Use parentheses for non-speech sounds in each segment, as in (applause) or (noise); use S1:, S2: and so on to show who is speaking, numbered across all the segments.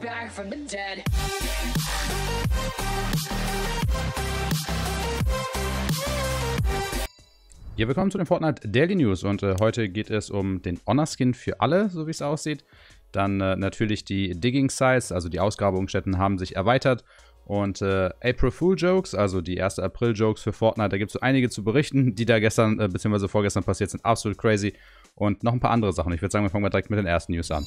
S1: back from the dead. Ja, willkommen zu den Fortnite Daily News und äh, heute geht es um den Honor Skin für alle, so wie es aussieht. Dann äh, natürlich die Digging Size, also die Ausgrabungsstätten haben sich erweitert und äh, April Fool Jokes, also die 1. April Jokes für Fortnite, da gibt es so einige zu berichten, die da gestern äh, bzw. vorgestern passiert sind, absolut crazy und noch ein paar andere Sachen. Ich würde sagen, wir fangen mal direkt mit den ersten News an.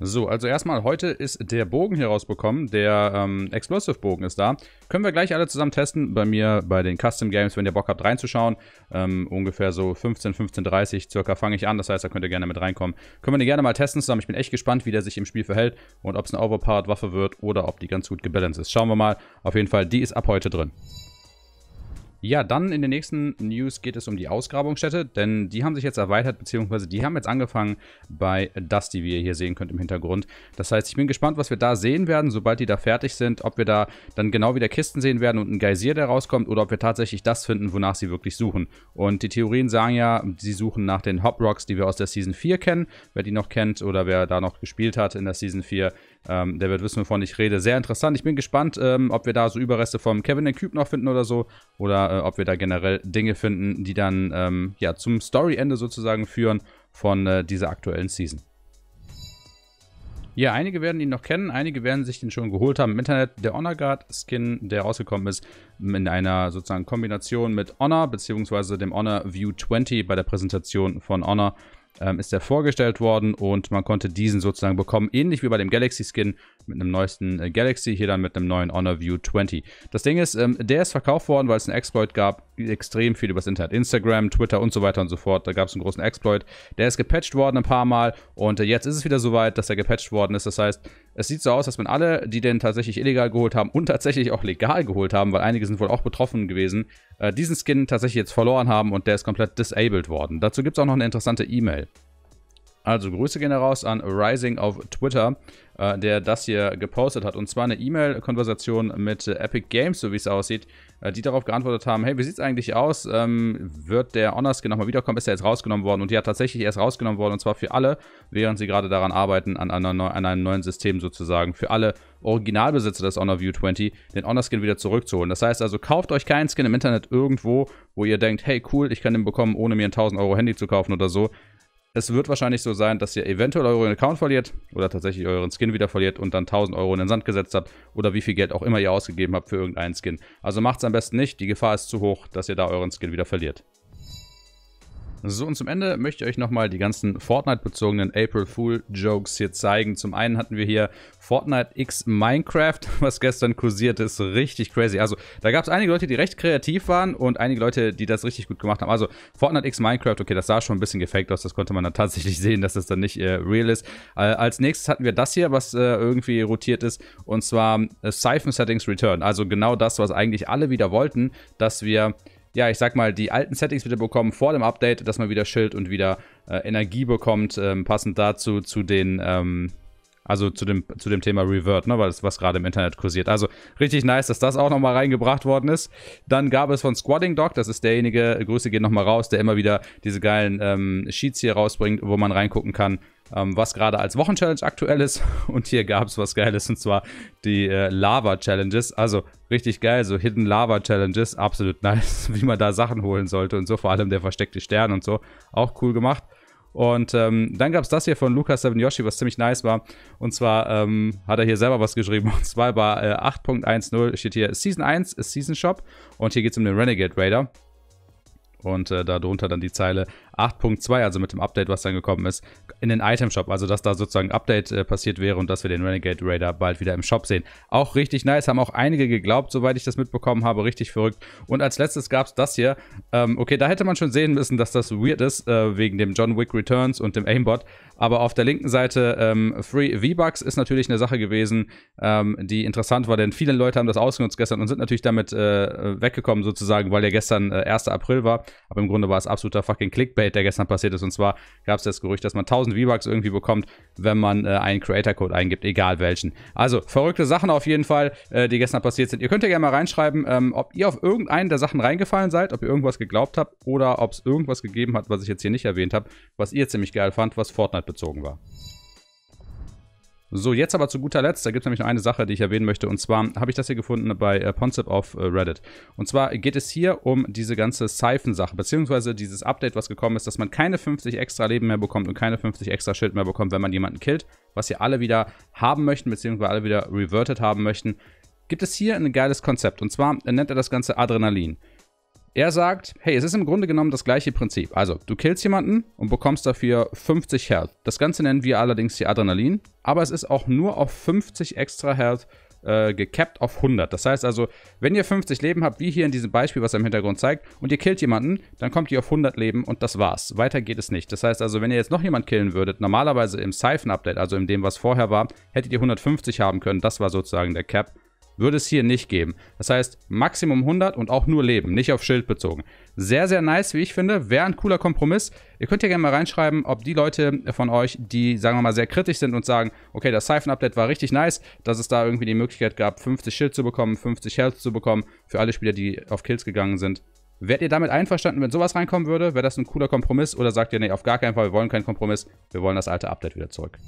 S1: So, also erstmal, heute ist der Bogen hier rausbekommen. Der ähm, Explosive-Bogen ist da. Können wir gleich alle zusammen testen bei mir bei den Custom Games, wenn ihr Bock habt reinzuschauen. Ähm, ungefähr so 15, 15, 30 circa fange ich an. Das heißt, da könnt ihr gerne mit reinkommen. Können wir den gerne mal testen zusammen. Ich bin echt gespannt, wie der sich im Spiel verhält und ob es eine Overpowered-Waffe wird oder ob die ganz gut gebalanced ist. Schauen wir mal. Auf jeden Fall, die ist ab heute drin. Ja, dann in den nächsten News geht es um die Ausgrabungsstätte, denn die haben sich jetzt erweitert, beziehungsweise die haben jetzt angefangen bei Dusty, wie ihr hier sehen könnt im Hintergrund. Das heißt, ich bin gespannt, was wir da sehen werden, sobald die da fertig sind, ob wir da dann genau wieder Kisten sehen werden und ein Geysir, der rauskommt, oder ob wir tatsächlich das finden, wonach sie wirklich suchen. Und die Theorien sagen ja, sie suchen nach den Hop Rocks, die wir aus der Season 4 kennen. Wer die noch kennt oder wer da noch gespielt hat in der Season 4, ähm, der wird wissen, wovon ich rede. Sehr interessant. Ich bin gespannt, ähm, ob wir da so Überreste vom Kevin den Cube noch finden oder so. Oder äh, ob wir da generell Dinge finden, die dann ähm, ja, zum Storyende sozusagen führen von äh, dieser aktuellen Season. Ja, einige werden ihn noch kennen, einige werden sich den schon geholt haben im Internet. Der Honor Guard Skin, der rausgekommen ist, in einer sozusagen Kombination mit Honor, beziehungsweise dem Honor View 20 bei der Präsentation von Honor. Ähm, ist er vorgestellt worden und man konnte diesen sozusagen bekommen, ähnlich wie bei dem Galaxy Skin mit einem neuesten äh, Galaxy, hier dann mit einem neuen Honor View 20. Das Ding ist, ähm, der ist verkauft worden, weil es einen Exploit gab, extrem viel übers Internet, Instagram, Twitter und so weiter und so fort, da gab es einen großen Exploit. Der ist gepatcht worden ein paar Mal und äh, jetzt ist es wieder soweit, dass er gepatcht worden ist, das heißt, es sieht so aus, dass man alle, die den tatsächlich illegal geholt haben und tatsächlich auch legal geholt haben, weil einige sind wohl auch betroffen gewesen, äh, diesen Skin tatsächlich jetzt verloren haben und der ist komplett disabled worden. Dazu gibt es auch noch eine interessante E-Mail. Also Grüße gehen heraus an Rising auf Twitter, äh, der das hier gepostet hat. Und zwar eine E-Mail-Konversation mit äh, Epic Games, so wie es aussieht, äh, die darauf geantwortet haben, hey, wie sieht's eigentlich aus? Ähm, wird der Honor-Skin genau nochmal wiederkommen? Ist er jetzt rausgenommen worden? Und ja, tatsächlich, er ist rausgenommen worden und zwar für alle, während sie gerade daran arbeiten, an, einer, an einem neuen System sozusagen, für alle Originalbesitzer des Honor View 20, den Honor-Skin wieder zurückzuholen. Das heißt also, kauft euch keinen Skin im Internet irgendwo, wo ihr denkt, hey, cool, ich kann den bekommen, ohne mir ein 1000 Euro Handy zu kaufen oder so. Es wird wahrscheinlich so sein, dass ihr eventuell euren Account verliert oder tatsächlich euren Skin wieder verliert und dann 1000 Euro in den Sand gesetzt habt oder wie viel Geld auch immer ihr ausgegeben habt für irgendeinen Skin. Also macht es am besten nicht, die Gefahr ist zu hoch, dass ihr da euren Skin wieder verliert. So, und zum Ende möchte ich euch nochmal die ganzen Fortnite-bezogenen April Fool-Jokes hier zeigen. Zum einen hatten wir hier Fortnite X Minecraft, (laughs) was gestern kursiert ist. Richtig crazy. Also, da gab es einige Leute, die recht kreativ waren und einige Leute, die das richtig gut gemacht haben. Also, Fortnite X Minecraft, okay, das sah schon ein bisschen gefaked aus. Das konnte man dann tatsächlich (laughs) sehen, dass das dann nicht äh, real ist. Äh, als nächstes hatten wir das hier, was äh, irgendwie rotiert ist. Und zwar äh, Siphon Settings Return. Also, genau das, was eigentlich alle wieder wollten, dass wir ja, ich sag mal, die alten Settings wieder bekommen vor dem Update, dass man wieder Schild und wieder äh, Energie bekommt, ähm, passend dazu zu den, ähm, also zu dem, zu dem Thema Revert, ne, was, was gerade im Internet kursiert. Also richtig nice, dass das auch nochmal reingebracht worden ist. Dann gab es von Squadding Dog, das ist derjenige, Grüße gehen nochmal raus, der immer wieder diese geilen ähm, Sheets hier rausbringt, wo man reingucken kann, ähm, was gerade als Wochenchallenge aktuell ist. (laughs) Und hier gab es was Geiles, und zwar die äh, Lava-Challenges. Also richtig geil, so Hidden Lava-Challenges, absolut (laughs) nice, wie man da Sachen holen sollte und so. Vor allem der versteckte Stern und so, auch cool gemacht. Und ähm, dann gab es das hier von Lukas Yoshi, was ziemlich nice war. Und zwar ähm, hat er hier selber was geschrieben. (laughs) Und zwar bei äh, 8.10 steht hier Season 1 ist Season Shop. Und hier geht es um den Renegade Raider. Und äh, darunter dann die Zeile 8.2, also mit dem Update, was dann gekommen ist, in den Item Shop. Also, dass da sozusagen ein Update äh, passiert wäre und dass wir den Renegade Raider bald wieder im Shop sehen. Auch richtig nice, haben auch einige geglaubt, soweit ich das mitbekommen habe. Richtig verrückt. Und als letztes gab es das hier. Ähm, okay, da hätte man schon sehen müssen, dass das weird ist, äh, wegen dem John Wick Returns und dem Aimbot. Aber auf der linken Seite ähm, Free V-Bucks ist natürlich eine Sache gewesen, ähm, die interessant war, denn viele Leute haben das ausgenutzt gestern und sind natürlich damit äh, weggekommen sozusagen, weil ja gestern äh, 1. April war. Aber im Grunde war es absoluter fucking Clickbait. Trade, der gestern passiert ist. Und zwar gab es das Gerücht, dass man 1000 V-Bucks irgendwie bekommt, wenn man äh, einen Creator-Code eingibt, egal welchen. Also verrückte Sachen auf jeden Fall, äh, die gestern passiert sind. Ihr könnt ja gerne mal reinschreiben, ähm, ob ihr auf irgendeinen der Sachen reingefallen seid, ob ihr irgendwas geglaubt habt oder ob es irgendwas gegeben hat, was ich jetzt hier nicht erwähnt habe, was ihr ziemlich geil fand, was Fortnite bezogen war. So, jetzt aber zu guter Letzt, da gibt es nämlich noch eine Sache, die ich erwähnen möchte. Und zwar habe ich das hier gefunden bei äh, Ponzip auf äh, Reddit. Und zwar geht es hier um diese ganze Siphon-Sache, beziehungsweise dieses Update, was gekommen ist, dass man keine 50 extra Leben mehr bekommt und keine 50 extra Schild mehr bekommt, wenn man jemanden killt, was hier alle wieder haben möchten, beziehungsweise alle wieder reverted haben möchten. Gibt es hier ein geiles Konzept. Und zwar nennt er das Ganze Adrenalin. Er sagt, hey, es ist im Grunde genommen das gleiche Prinzip. Also, du killst jemanden und bekommst dafür 50 Health. Das Ganze nennen wir allerdings hier Adrenalin, aber es ist auch nur auf 50 extra Health äh, gecapped auf 100. Das heißt also, wenn ihr 50 Leben habt, wie hier in diesem Beispiel, was er im Hintergrund zeigt, und ihr killt jemanden, dann kommt ihr auf 100 Leben und das war's. Weiter geht es nicht. Das heißt also, wenn ihr jetzt noch jemanden killen würdet, normalerweise im Siphon-Update, also in dem, was vorher war, hättet ihr 150 haben können. Das war sozusagen der Cap würde es hier nicht geben. Das heißt, Maximum 100 und auch nur Leben, nicht auf Schild bezogen. Sehr, sehr nice, wie ich finde. Wäre ein cooler Kompromiss. Ihr könnt ja gerne mal reinschreiben, ob die Leute von euch, die, sagen wir mal, sehr kritisch sind und sagen, okay, das Siphon-Update war richtig nice, dass es da irgendwie die Möglichkeit gab, 50 Schild zu bekommen, 50 Health zu bekommen, für alle Spieler, die auf Kills gegangen sind. Wärt ihr damit einverstanden, wenn sowas reinkommen würde? Wäre das ein cooler Kompromiss? Oder sagt ihr, nee, auf gar keinen Fall, wir wollen keinen Kompromiss, wir wollen das alte Update wieder zurück?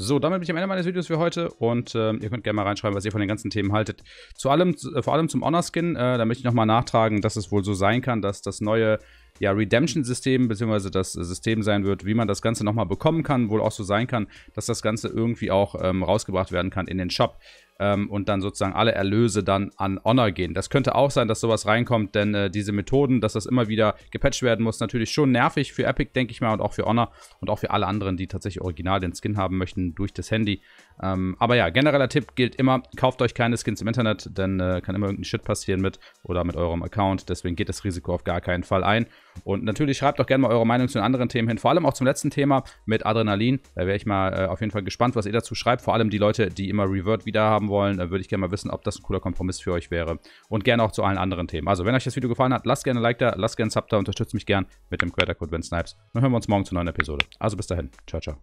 S1: So, damit bin ich am Ende meines Videos für heute und äh, ihr könnt gerne mal reinschreiben, was ihr von den ganzen Themen haltet. Zu allem, äh, vor allem zum Honor-Skin, äh, da möchte ich nochmal nachtragen, dass es wohl so sein kann, dass das neue ja, Redemption-System, bzw. das System sein wird, wie man das Ganze nochmal bekommen kann, wohl auch so sein kann, dass das Ganze irgendwie auch ähm, rausgebracht werden kann in den Shop ähm, und dann sozusagen alle Erlöse dann an Honor gehen. Das könnte auch sein, dass sowas reinkommt, denn äh, diese Methoden, dass das immer wieder gepatcht werden muss, natürlich schon nervig für Epic, denke ich mal, und auch für Honor und auch für alle anderen, die tatsächlich original den Skin haben möchten durch das Handy. Ähm, aber ja, genereller Tipp gilt immer, kauft euch keine Skins im Internet, denn äh, kann immer irgendein Shit passieren mit oder mit eurem Account. Deswegen geht das Risiko auf gar keinen Fall ein. Und natürlich schreibt auch gerne mal eure Meinung zu den anderen Themen hin, vor allem auch zum letzten Thema mit Adrenalin. Da wäre ich mal äh, auf jeden Fall gespannt, was ihr dazu schreibt. Vor allem die Leute, die immer Revert wieder haben machen wollen, würde ich gerne mal wissen, ob das ein cooler Kompromiss für euch wäre. Und gerne auch zu allen anderen Themen. Also, wenn euch das Video gefallen hat, lasst gerne ein Like da, lasst gerne ein Sub da, unterstützt mich gern mit dem Creator Code Wenn Snipes. Dann hören wir uns morgen zur neuen Episode. Also bis dahin. Ciao, ciao.